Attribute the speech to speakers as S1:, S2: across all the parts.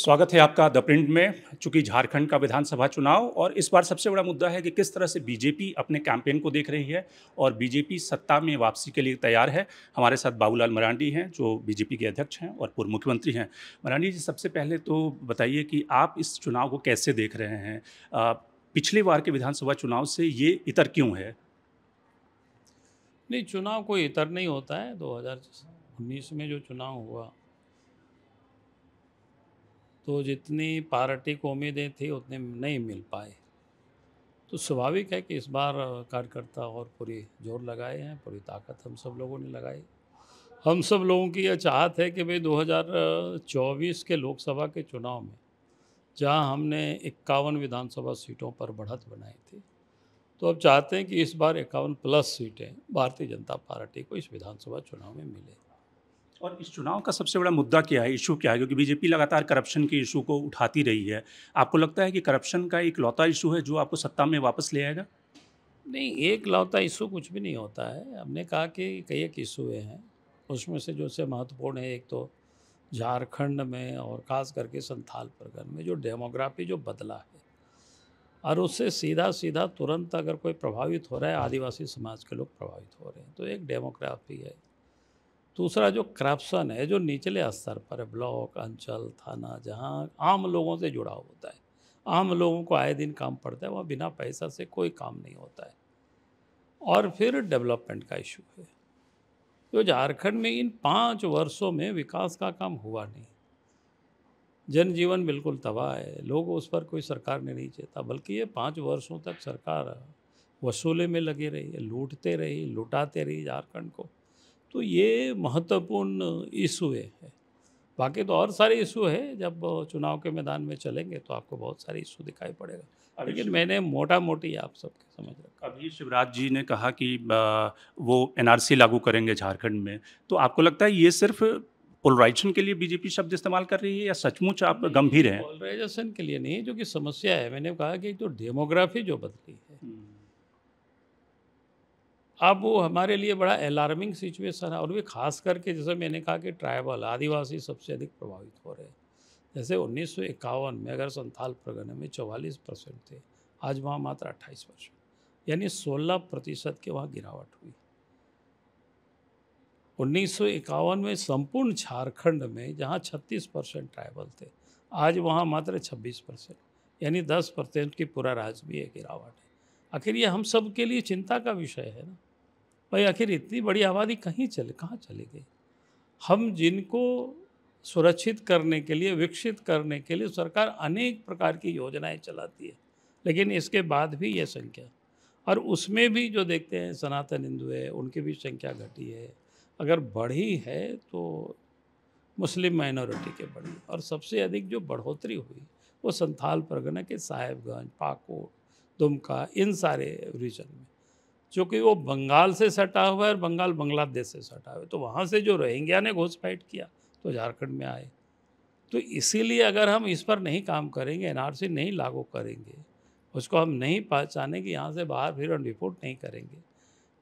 S1: स्वागत है आपका द प्रिंट में चूंकि झारखंड का विधानसभा चुनाव और इस बार सबसे बड़ा मुद्दा है कि किस तरह से बीजेपी अपने कैंपेन को देख रही है और बीजेपी सत्ता में वापसी के लिए तैयार है हमारे साथ बाबूलाल मरांडी हैं जो बीजेपी के अध्यक्ष हैं और पूर्व मुख्यमंत्री हैं मरांडी जी सबसे पहले तो बताइए कि आप इस चुनाव को कैसे देख रहे हैं पिछले बार के विधानसभा चुनाव से ये इतर क्यों है
S2: नहीं चुनाव कोई इतर नहीं होता है दो में जो चुनाव हुआ तो जितनी पार्टी को उम्मीदें थी उतने नहीं मिल पाए तो स्वाभाविक है कि इस बार कार्यकर्ता और पूरी जोर लगाए हैं पूरी ताकत हम सब लोगों ने लगाई हम सब लोगों की यह चाहत है कि भाई 2024 के लोकसभा के चुनाव में जहां हमने इक्यावन विधानसभा सीटों पर बढ़त बनाई थी तो अब चाहते हैं कि इस बार इक्यावन प्लस सीटें भारतीय जनता पार्टी को इस विधानसभा चुनाव में मिले
S1: और इस चुनाव का सबसे बड़ा मुद्दा क्या है इशू क्या है क्योंकि बीजेपी लगातार करप्शन के इशू को उठाती रही है आपको लगता है कि करप्शन का एक लौता इशू है जो आपको सत्ता में वापस ले आएगा नहीं एक लौता इशू कुछ भी नहीं होता है हमने कहा कि कई एक इशूए
S2: हैं उसमें से जो से महत्वपूर्ण है एक तो झारखंड में और ख़ास करके संथाल परगन में जो डेमोग्राफी जो बदला है और उससे सीधा सीधा तुरंत अगर कोई प्रभावित हो रहा है आदिवासी समाज के लोग प्रभावित हो रहे हैं तो एक डेमोग्राफी है दूसरा जो करप्शन है जो निचले स्तर पर ब्लॉक अंचल थाना जहाँ आम लोगों से जुड़ा होता है आम लोगों को आए दिन काम पड़ता है वहाँ बिना पैसा से कोई काम नहीं होता है और फिर डेवलपमेंट का इशू है जो झारखंड में इन पाँच वर्षों में विकास का काम हुआ नहीं जनजीवन बिल्कुल तबाह है लोग उस पर कोई सरकार ने नहीं चेता बल्कि ये पाँच वर्षों तक सरकार वसूले में लगी रही है लूटते रही लुटाते रही झारखंड को तो ये महत्वपूर्ण इशू है बाकी तो और सारे इशू है जब चुनाव के मैदान में चलेंगे तो आपको बहुत सारे इशू दिखाई पड़ेगा लेकिन मैंने मोटा मोटी आप सबके
S1: समझ रखा अभी शिवराज जी ने कहा कि वो एनआरसी लागू करेंगे झारखंड में तो आपको लगता है ये सिर्फ पोलराइजेशन के लिए बीजेपी शब्द इस्तेमाल कर रही है या सचमुच आप गंभीर हैं
S2: पोलराइजेशन के लिए नहीं जो कि समस्या है मैंने कहा कि जो डेमोग्राफी जो बदली है अब वो हमारे लिए बड़ा अलार्मिंग सिचुएशन है और वे खास करके जैसे मैंने कहा कि ट्राइबल आदिवासी सबसे अधिक प्रभावित हो रहे हैं जैसे उन्नीस में अगर संथाल प्रगण में चौवालीस परसेंट थे आज वहाँ मात्र अट्ठाईस परसेंट यानी सोलह प्रतिशत के वहाँ गिरावट हुई उन्नीस में संपूर्ण झारखंड में जहाँ छत्तीस परसेंट ट्राइबल थे आज वहाँ मात्र छब्बीस परसेंट यानी दस परसेंट की पूरा राज्य भी एक गिरावट है आखिर ये हम सब के लिए चिंता का विषय है ना भाई आखिर इतनी बड़ी आबादी कहीं चले कहाँ चली गई हम जिनको सुरक्षित करने के लिए विकसित करने के लिए सरकार अनेक प्रकार की योजनाएं चलाती है लेकिन इसके बाद भी ये संख्या और उसमें भी जो देखते हैं सनातन हिंदू है उनकी भी संख्या घटी है अगर बढ़ी है तो मुस्लिम माइनॉरिटी के बढ़ी और सबसे अधिक जो बढ़ोतरी हुई वो संथाल परगना के साहेबगंज पाकोट दुमका इन सारे रीजन में चूँकि वो बंगाल से सटा हुआ है और बंगाल बांग्लादेश से सटा हुआ है तो वहाँ से जो रोहिंग्या ने घुसपैठ किया तो झारखंड में आए तो इसीलिए अगर हम इस पर नहीं काम करेंगे एनआरसी नहीं लागू करेंगे उसको हम नहीं पहचाने कि यहाँ से बाहर फिर हम रिपोर्ट नहीं करेंगे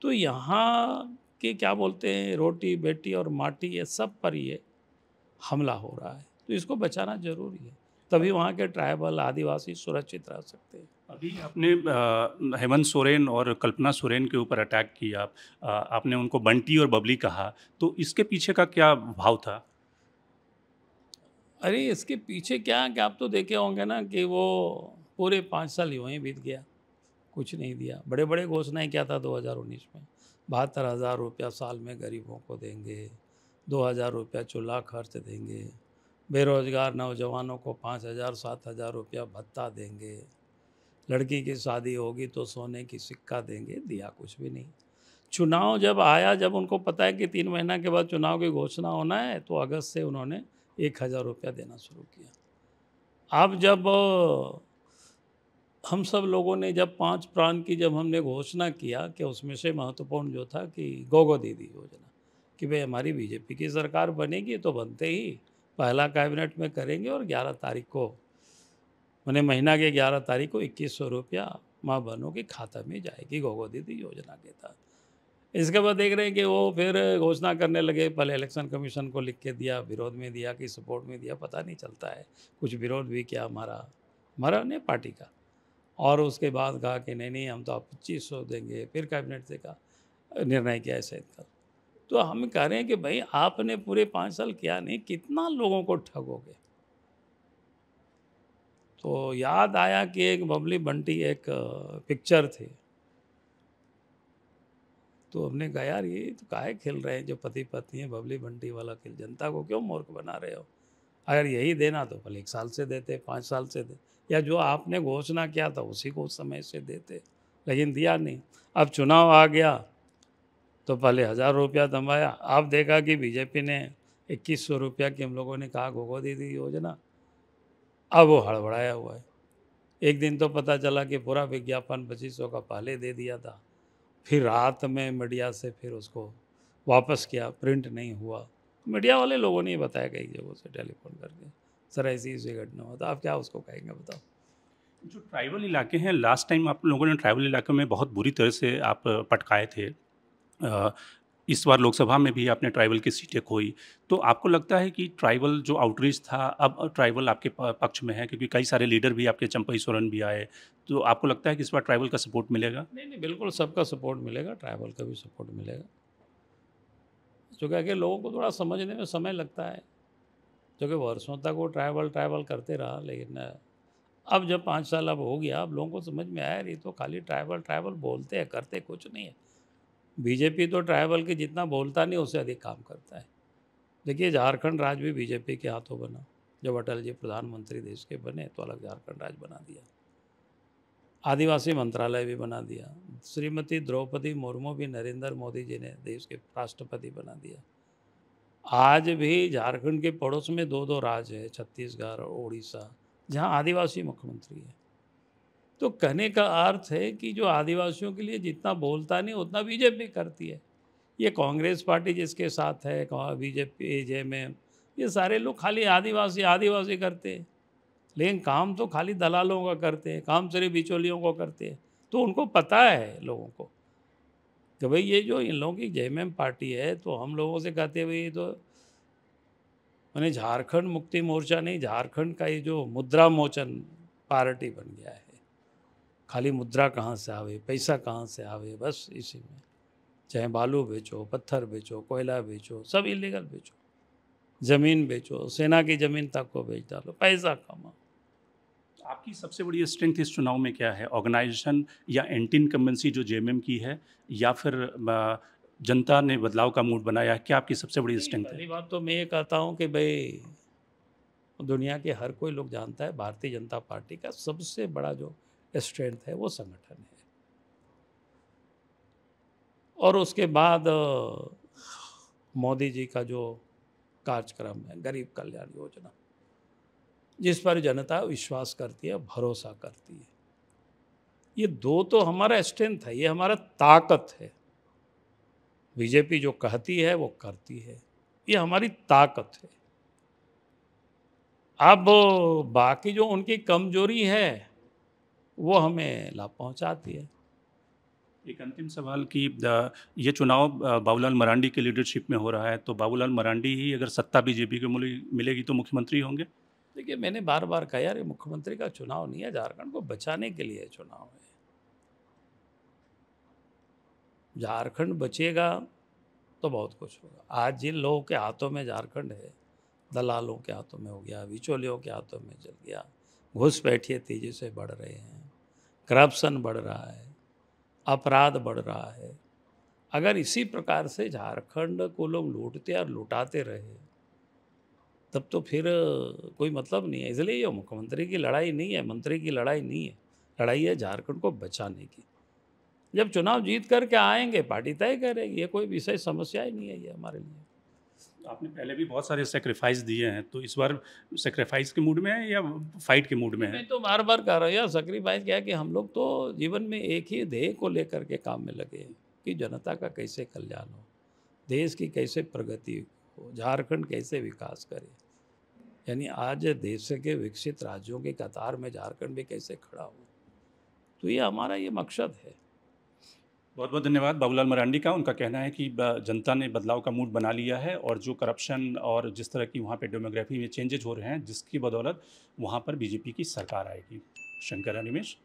S2: तो यहाँ के क्या बोलते हैं रोटी बेटी और माटी ये सब पर ये हमला हो रहा है तो इसको बचाना ज़रूरी है तभी वहाँ के ट्राइबल आदिवासी सुरक्षित रह सकते हैं
S1: अभी आपने हेमंत सोरेन और कल्पना सोरेन के ऊपर अटैक किया आ, आपने उनको बंटी और बबली कहा तो इसके पीछे का क्या भाव था
S2: अरे इसके पीछे क्या कि आप तो देखे होंगे ना कि वो पूरे पाँच साल यूँ ही बीत गया कुछ नहीं दिया बड़े बड़े घोषणाएँ क्या था 2019 में बहत्तर हज़ार रुपया साल में गरीबों को देंगे दो हज़ार रुपया चूल्हा खर्च देंगे बेरोज़गार नौजवानों को पाँच हज़ार सात हज़ार रुपया भत्ता देंगे लड़की की शादी होगी तो सोने की सिक्का देंगे दिया कुछ भी नहीं चुनाव जब आया जब उनको पता है कि तीन महीना के बाद चुनाव की घोषणा होना है तो अगस्त से उन्होंने एक हज़ार रुपया देना शुरू किया अब जब हम सब लोगों ने जब पांच प्राण की जब हमने घोषणा किया कि उसमें से महत्वपूर्ण जो था कि गोगो दीदी योजना कि भाई हमारी बीजेपी की सरकार बनेगी तो बनते ही पहला कैबिनेट में करेंगे और ग्यारह तारीख को मैंने महीना के ग्यारह तारीख को इक्कीस सौ रुपया माँ बहनों के खाता में जाएगी गोगो दीदी योजना के तहत इसके बाद देख रहे हैं कि वो फिर घोषणा करने लगे पहले इलेक्शन कमीशन को लिख के दिया विरोध में दिया कि सपोर्ट में दिया पता नहीं चलता है कुछ विरोध भी किया हमारा हमारा नहीं पार्टी का और उसके बाद कहा कि नहीं नहीं हम तो आप पच्चीस सौ देंगे फिर कैबिनेट से कहा निर्णय किया ऐसे कर तो हम कह रहे हैं कि भाई आपने पूरे पाँच साल किया नहीं कितना लोगों को ठगोगे तो याद आया कि एक बबली बंटी एक पिक्चर थी तो हमने कहा यार ये तो काहे खेल रहे हैं जो पति पत्नी है बबली बंटी वाला खेल जनता को क्यों मूर्ख बना रहे हो अगर यही देना तो भले एक साल से देते पाँच साल से दे या जो आपने घोषणा किया था उसी को उस समय से देते लेकिन दिया नहीं अब चुनाव आ गया तो पहले हज़ार रुपया दमाया आप देखा कि बीजेपी ने इक्कीस सौ रुपया की हम लोगों ने कहा गोगो थी योजना अब वो हड़बड़ाया हुआ है एक दिन तो पता चला कि पूरा विज्ञापन पच्चीस सौ का पहले दे दिया था फिर रात में मीडिया से फिर उसको वापस किया
S1: प्रिंट नहीं हुआ मीडिया वाले लोगों ने
S2: बताया कई जगहों से टेलीफोन करके सर ऐसी ऐसी घटना हुआ था तो आप क्या उसको कहेंगे बताओ
S1: जो ट्राइबल इलाके हैं लास्ट टाइम आप लोगों ने ट्राइबल इलाके में बहुत बुरी तरह से आप पटकाए थे इस बार लोकसभा में भी आपने ट्राइबल की सीटें खोई तो आपको लगता है कि ट्राइबल जो आउटरीच था अब ट्राइबल आपके पक्ष में है क्योंकि कई सारे लीडर भी आपके चंपई सोरेन भी आए तो आपको लगता है कि इस बार ट्राइबल का सपोर्ट मिलेगा
S2: नहीं नहीं बिल्कुल सबका सपोर्ट मिलेगा ट्राइबल का भी सपोर्ट मिलेगा जो क्या कि लोगों को थोड़ा समझने में समय लगता है जो कि वर्षों तक वो ट्राइबल ट्राइबल करते रहा लेकिन अब जब पाँच साल अब हो गया अब लोगों को समझ में आया ये तो खाली ट्राइबल ट्राइबल बोलते हैं करते कुछ नहीं है बीजेपी तो ट्राइबल के जितना बोलता नहीं उससे अधिक काम करता है देखिए झारखंड राज्य भी बीजेपी के हाथों बना जब अटल जी प्रधानमंत्री देश के बने तो अलग झारखंड राज्य बना दिया आदिवासी मंत्रालय भी बना दिया श्रीमती द्रौपदी मुर्मू भी नरेंद्र मोदी जी ने देश के राष्ट्रपति बना दिया आज भी झारखंड के पड़ोस में दो दो राज्य है छत्तीसगढ़ और उड़ीसा जहाँ आदिवासी मुख्यमंत्री है तो कहने का अर्थ है कि जो आदिवासियों के लिए जितना बोलता नहीं उतना बीजेपी करती है ये कांग्रेस पार्टी जिसके साथ है बीजेपी जे में ये सारे लोग खाली आदिवासी आदिवासी करते हैं लेकिन काम तो खाली दलालों का करते हैं काम सिर्फ बिचौलियों को करते हैं तो उनको पता है लोगों को कि भाई ये जो इन लोगों की जे पार्टी है तो हम लोगों से कहते भाई तो मैंने झारखंड मुक्ति मोर्चा नहीं झारखंड का ये जो मुद्रा मोचन पार्टी बन गया है खाली मुद्रा कहाँ से आवे पैसा कहाँ से आवे बस इसी में चाहे बालू बेचो पत्थर बेचो कोयला बेचो सब इलीगल बेचो ज़मीन बेचो सेना की ज़मीन तक को बेच डालो पैसा कमाओ
S1: आपकी सबसे बड़ी स्ट्रेंथ इस चुनाव में क्या है ऑर्गेनाइजेशन या एंटी इनकम्बेंसी जो जे की है या फिर जनता ने बदलाव का मूड बनाया है क्या आपकी सबसे बड़ी स्ट्रेंथ है
S2: बात तो मैं ये कहता हूँ कि भाई दुनिया के हर कोई लोग जानता है भारतीय जनता पार्टी का सबसे बड़ा जो स्ट्रेंथ है वो संगठन है और उसके बाद मोदी जी का जो कार्यक्रम है गरीब कल्याण योजना जिस पर जनता विश्वास करती है भरोसा करती है ये दो तो हमारा स्ट्रेंथ है ये हमारा ताकत है बीजेपी जो कहती है वो करती है ये हमारी ताकत है अब
S1: बाकी जो उनकी कमजोरी है
S2: वो हमें लाभ पहुंचाती है
S1: एक अंतिम सवाल कि ये चुनाव बाबूलाल मरांडी के लीडरशिप में हो रहा है तो बाबूलाल मरांडी ही अगर सत्ता बीजेपी को मिलेगी तो मुख्यमंत्री होंगे देखिए मैंने बार
S2: बार कहा यार ये मुख्यमंत्री का चुनाव नहीं है झारखंड को बचाने के लिए चुनाव है झारखंड बचेगा तो बहुत कुछ होगा आज जिन लोगों के हाथों में झारखंड है दलालों के हाथों में हो गया बिचौलियों के हाथों में चल गया घुस बैठिए तेजी से बढ़ रहे हैं करप्शन बढ़ रहा है अपराध बढ़ रहा है अगर इसी प्रकार से झारखंड को लोग लूटते और लुटाते रहे तब तो फिर कोई मतलब नहीं है इसलिए ये मुख्यमंत्री की लड़ाई नहीं है मंत्री की लड़ाई नहीं है लड़ाई है झारखंड को बचाने की जब चुनाव जीत करके आएंगे पार्टी तय करेगी ये कोई विशेष समस्या ही नहीं है ये हमारे लिए
S1: आपने पहले भी बहुत सारे सेक्रीफाइस दिए हैं तो इस बार सेक्रीफाइस के मूड में है या फाइट के मूड में है मैं
S2: तो बार बार कह रहा हूँ यार सेक्रीफाइस क्या है कि हम लोग तो जीवन में एक ही ध्येय को लेकर के काम में लगे कि जनता का कैसे कल्याण हो देश की कैसे प्रगति हो झारखंड कैसे विकास करे यानी आज देश के विकसित राज्यों के कतार में झारखंड भी कैसे खड़ा हो
S1: तो ये हमारा ये मकसद है बहुत बहुत धन्यवाद बाबूलाल मरांडी का उनका कहना है कि जनता ने बदलाव का मूड बना लिया है और जो करप्शन और जिस तरह की वहाँ पे डेमोग्राफी में चेंजेज हो रहे हैं जिसकी बदौलत वहाँ पर बीजेपी की सरकार आएगी शंकर अनिमेश